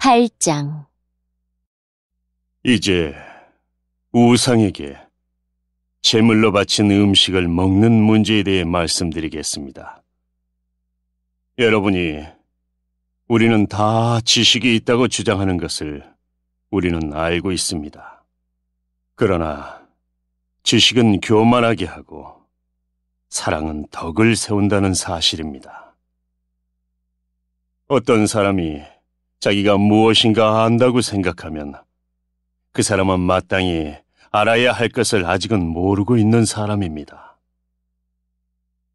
8장 이제 우상에게 제물로 바친 음식을 먹는 문제에 대해 말씀드리겠습니다. 여러분이 우리는 다 지식이 있다고 주장하는 것을 우리는 알고 있습니다. 그러나 지식은 교만하게 하고 사랑은 덕을 세운다는 사실입니다. 어떤 사람이 자기가 무엇인가 안다고 생각하면 그 사람은 마땅히 알아야 할 것을 아직은 모르고 있는 사람입니다.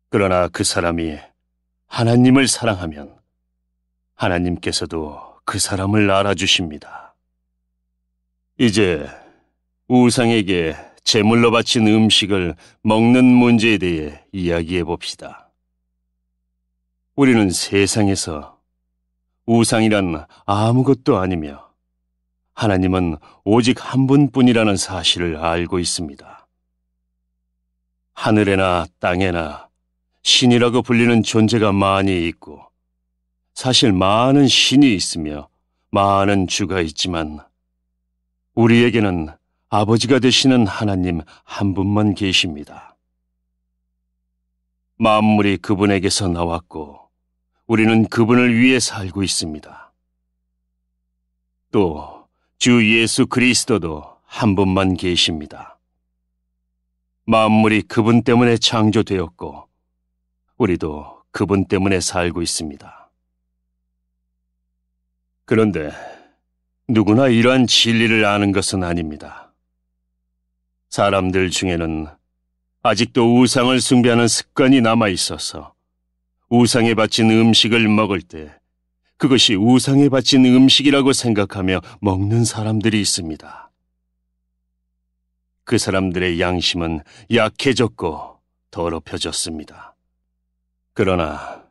그러나 그 사람이 하나님을 사랑하면 하나님께서도 그 사람을 알아주십니다. 이제 우상에게 제물로 바친 음식을 먹는 문제에 대해 이야기해 봅시다. 우리는 세상에서 우상이란 아무것도 아니며 하나님은 오직 한 분뿐이라는 사실을 알고 있습니다. 하늘에나 땅에나 신이라고 불리는 존재가 많이 있고 사실 많은 신이 있으며 많은 주가 있지만 우리에게는 아버지가 되시는 하나님 한 분만 계십니다. 만물이 그분에게서 나왔고 우리는 그분을 위해 살고 있습니다. 또 주 예수 그리스도도 한 분만 계십니다. 만물이 그분 때문에 창조되었고 우리도 그분 때문에 살고 있습니다. 그런데 누구나 이러한 진리를 아는 것은 아닙니다. 사람들 중에는 아직도 우상을 숭배하는 습관이 남아 있어서 우상에 바친 음식을 먹을 때 그것이 우상에 바친 음식이라고 생각하며 먹는 사람들이 있습니다. 그 사람들의 양심은 약해졌고 더럽혀졌습니다. 그러나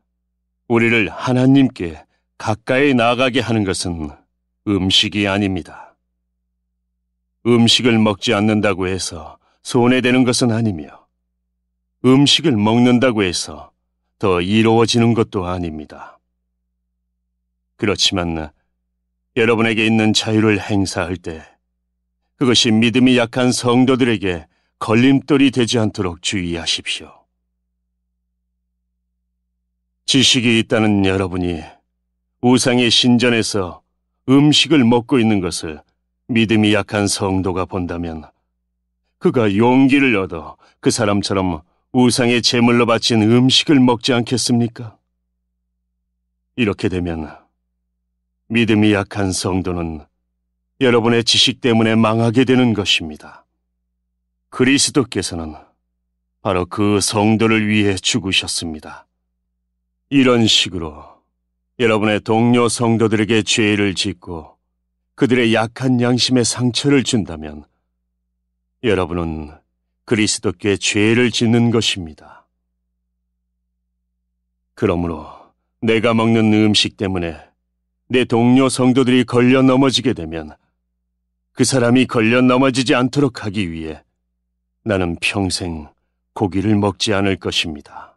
우리를 하나님께 가까이 나가게 하는 것은 음식이 아닙니다. 음식을 먹지 않는다고 해서 손해되는 것은 아니며 음식을 먹는다고 해서 더 이로워지는 것도 아닙니다. 그렇지만 여러분에게 있는 자유를 행사할 때 그것이 믿음이 약한 성도들에게 걸림돌이 되지 않도록 주의하십시오. 지식이 있다는 여러분이 우상의 신전에서 음식을 먹고 있는 것을 믿음이 약한 성도가 본다면 그가 용기를 얻어 그 사람처럼 우상의 제물로 바친 음식을 먹지 않겠습니까? 이렇게 되면 믿음이 약한 성도는 여러분의 지식 때문에 망하게 되는 것입니다. 그리스도께서는 바로 그 성도를 위해 죽으셨습니다. 이런 식으로 여러분의 동료 성도들에게 죄를 짓고 그들의 약한 양심에 상처를 준다면 여러분은 그리스도께 죄를 짓는 것입니다. 그러므로 내가 먹는 음식 때문에 내 동료 성도들이 걸려 넘어지게 되면 그 사람이 걸려 넘어지지 않도록 하기 위해 나는 평생 고기를 먹지 않을 것입니다.